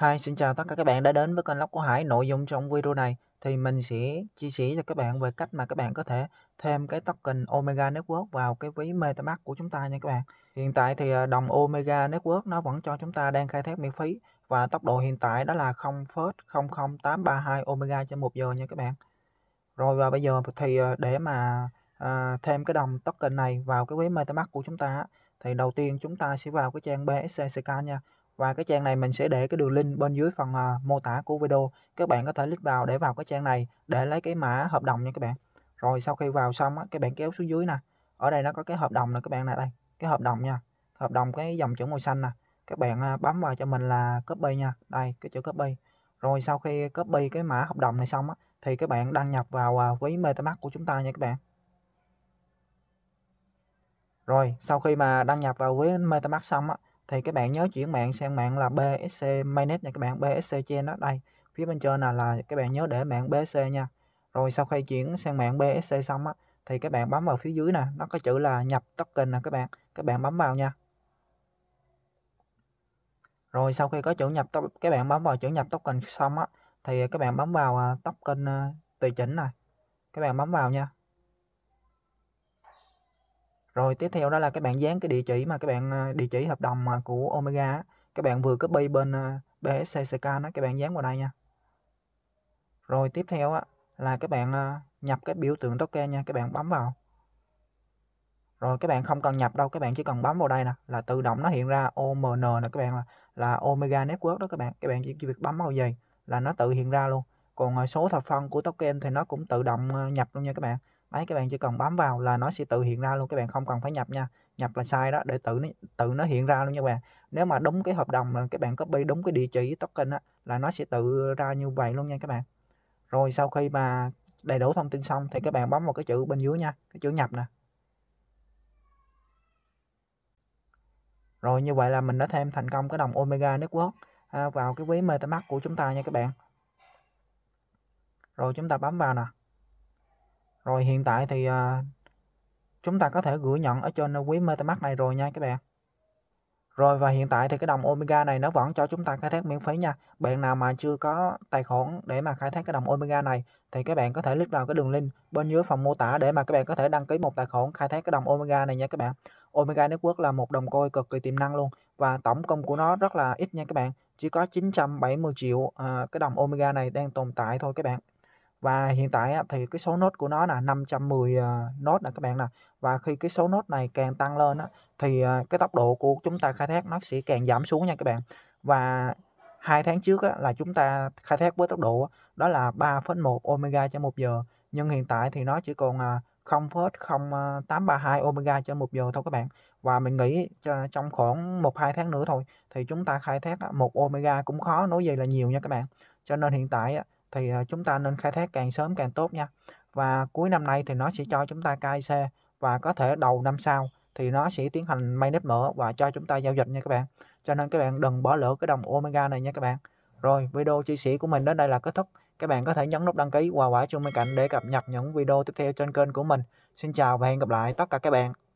Hi, xin chào tất cả các bạn đã đến với kênh Lóc của Hải. Nội dung trong video này thì mình sẽ chia sẻ cho các bạn về cách mà các bạn có thể thêm cái token Omega Network vào cái ví MetaMask của chúng ta nha các bạn. Hiện tại thì à, đồng Omega Network nó vẫn cho chúng ta đang khai thác miễn phí và tốc độ hiện tại đó là 0.00832 Omega trên 1 giờ nha các bạn. Rồi và bây giờ thì à, để mà à, thêm cái đồng token này vào cái ví MetaMask của chúng ta thì đầu tiên chúng ta sẽ vào cái trang BSC Scan nha và cái trang này mình sẽ để cái đường link bên dưới phần ờ, mô tả của video các bạn có thể click vào để vào cái trang này để lấy cái mã hợp đồng nha các bạn rồi sau khi vào xong á, các bạn kéo xuống dưới nè ở đây nó có cái hợp đồng nè các bạn nè đây cái hợp đồng nha hợp đồng cái dòng chữ màu xanh nè các bạn ờ, bấm vào cho mình là copy nha đây cái chữ copy rồi sau khi copy cái mã hợp đồng này xong á, thì các bạn đăng nhập vào uh, ví MetaMask của chúng ta nha các bạn rồi sau khi mà đăng nhập vào ví MetaMask xong á, thì các bạn nhớ chuyển mạng sang mạng là BSC mainnet nha các bạn BSC trên đó đây phía bên trên là là các bạn nhớ để mạng BSC nha rồi sau khi chuyển sang mạng BSC xong á thì các bạn bấm vào phía dưới nè nó có chữ là nhập token nè các bạn các bạn bấm vào nha rồi sau khi có chữ nhập token các bạn bấm vào chữ nhập token xong á thì các bạn bấm vào à, token à, tùy chỉnh này các bạn bấm vào nha rồi tiếp theo đó là các bạn dán cái địa chỉ mà các bạn à, địa chỉ hợp đồng của Omega các bạn vừa copy bên à, bsck đó các bạn dán vào đây nha rồi tiếp theo á là các bạn à, nhập cái biểu tượng token nha các bạn bấm vào rồi các bạn không cần nhập đâu các bạn chỉ cần bấm vào đây nè là tự động nó hiện ra OMN nè các bạn là là Omega Network đó các bạn các bạn chỉ việc bấm vào gì là nó tự hiện ra luôn còn số thập phân của token thì nó cũng tự động nhập luôn nha các bạn đấy các bạn chỉ cần bấm vào là nó sẽ tự hiện ra luôn các bạn không cần phải nhập nha nhập là sai đó để tự nó, tự nó hiện ra luôn nha các bạn nếu mà đúng cái hợp đồng là các bạn copy đúng cái địa chỉ token á, là nó sẽ tự ra như vậy luôn nha các bạn rồi sau khi mà đầy đủ thông tin xong thì các bạn bấm vào cái chữ bên dưới nha cái chữ nhập nè rồi như vậy là mình đã thêm thành công cái đồng Omega Network à, vào cái ví MetaMask của chúng ta nha các bạn rồi chúng ta bấm vào nè rồi hiện tại thì uh, chúng ta có thể gửi nhận ở trên quý MetaMask này rồi nha các bạn. Rồi và hiện tại thì cái đồng Omega này nó vẫn cho chúng ta khai thác miễn phí nha. Bạn nào mà chưa có tài khoản để mà khai thác cái đồng Omega này thì các bạn có thể click vào cái đường link bên dưới phần mô tả để mà các bạn có thể đăng ký một tài khoản khai thác cái đồng Omega này nha các bạn. Omega Network là một đồng coin cực kỳ tiềm năng luôn và tổng công của nó rất là ít nha các bạn. Chỉ có 970 triệu à, cái đồng Omega này đang tồn tại thôi các bạn và hiện tại thì cái số nốt của nó là 510 uh, ờ, nốt nè các bạn nè và khi cái số nốt này càng tăng lên thì ờ, cái tốc độ của chúng ta khai thác nó sẽ càng giảm xuống nha các bạn và hai tháng trước là chúng ta khai thác với tốc độ đó là 3,1 omega trên một giờ nhưng hiện tại thì nó chỉ còn 0,0832 ờ, omega trên một giờ thôi các bạn và mình nghĩ trong khoảng 1-2 tháng nữa thôi thì chúng ta khai thác một omega cũng khó nói gì là nhiều nha các bạn cho nên hiện tại thì à, chúng ta nên khai thác càng sớm càng tốt nha và cuối năm nay thì nó sẽ cho chúng ta KIC và có thể đầu năm sau thì nó sẽ tiến hành may nếp nữa và cho chúng ta giao dịch nha các bạn cho nên các bạn đừng bỏ lỡ cái đồng Omega này nha các bạn rồi video chia sẻ của mình đến đây là kết thúc các bạn có thể nhấn nút đăng ký và quả chuông bên cạnh để cập nhật những video tiếp theo trên kênh của mình xin chào và hẹn gặp lại tất cả các bạn